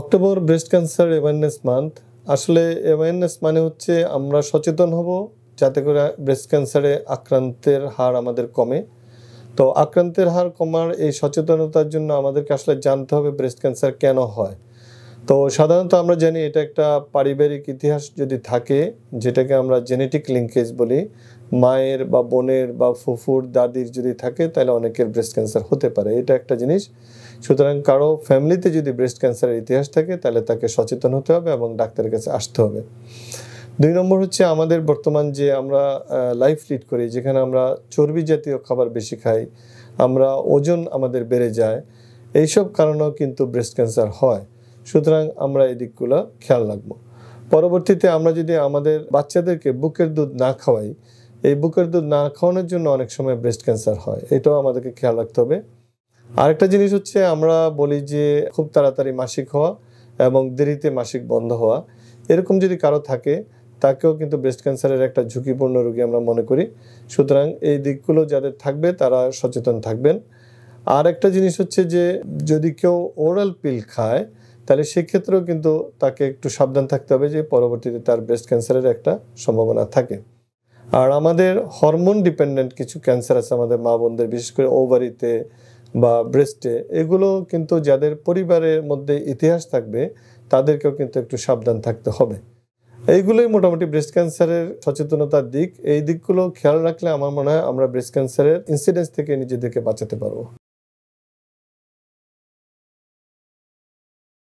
October breast cancer awareness month আসলে awareness মানে হচ্ছে আমরা সচেতন হব যাতে করে ব্রেস্ট ক্যান্সারে আক্রান্তের হার আমাদের কমে তো আক্রান্তের হার কমার এই সচেতনতার জন্য আমাদেরকে আসলে জানতে হবে ব্রেস্ট ক্যান্সার কেন হয় তো সাধারণত আমরা জানি এটা একটা পারিবারিক ইতিহাস যদি থাকে যেটাকে আমরা জেনেটিক লিঙ্কেজ বলি মায়ের বা বোনের বা ফুফুর দাদির যদি থাকে তাহলে অনেকের ব্রেস্ট ক্যান্সার হতে পারে এটা একটা জিনিস সুতরাং কারো ফ্যামিলিতে যদি ব্রেস্ট ক্যান্সারের ইতিহাস থাকে তাহলে তাকে সচেতন হতে হবে এবং ডাক্তারের কাছে আসতে হবে দুই নম্বর হচ্ছে আমাদের বর্তমান যে আমরা লাইফ লিড করি যেখানে আমরা চর্বি জাতীয় খাবার বেশি খাই আমরা ওজন আমাদের বেড়ে যায় এইসব কারণেও কিন্তু ব্রেস্ট ক্যান্সার হয় সুতরাং আমরা এই দিকগুলো খেয়াল রাখবো পরবর্তীতে আমরা যদি আমাদের বাচ্চাদেরকে বুকের দুধ না খাওয়াই এই বুকের দুধ না খাওয়ানোর জন্য অনেক সময় ব্রেস্ট ক্যান্সার হয় এটাও আমাদেরকে খেয়াল রাখতে হবে আরেকটা জিনিস হচ্ছে আমরা বলি যে খুব তাড়াতাড়ি মাসিক হওয়া এবং দেরিতে মাসিক বন্ধ হওয়া এরকম যদি কারো থাকে তাকেও কিন্তু ব্রেস্ট ক্যান্সারের একটা ঝুঁকিপূর্ণ রোগী আমরা মনে করি সুতরাং এই দিকগুলো যাদের থাকবে তারা সচেতন থাকবেন আর একটা জিনিস হচ্ছে যে যদি কেউ ওরাল পিল খায় তাহলে সেক্ষেত্রেও কিন্তু তাকে একটু সাবধান থাকতে হবে যে পরবর্তীতে তার ব্রেস্ট ক্যান্সারের একটা সম্ভাবনা থাকে আর আমাদের হরমোন ডিপেন্ডেন্ট কিছু ক্যান্সার আছে আমাদের মা বোনদের বিশেষ করে ওভারিতে বা ব্রেস্টে এগুলো কিন্তু যাদের পরিবারের মধ্যে ইতিহাস থাকবে তাদেরকেও কিন্তু একটু সাবধান থাকতে হবে এইগুলোই মোটামুটি ব্রেস্ট ক্যান্সারের সচেতনতার দিক এই দিকগুলো খেয়াল রাখলে আমার মনে হয় আমরা ব্রেস্ট ক্যান্সারের ইনসিডেন্স থেকে নিজেদেরকে বাঁচাতে পারবো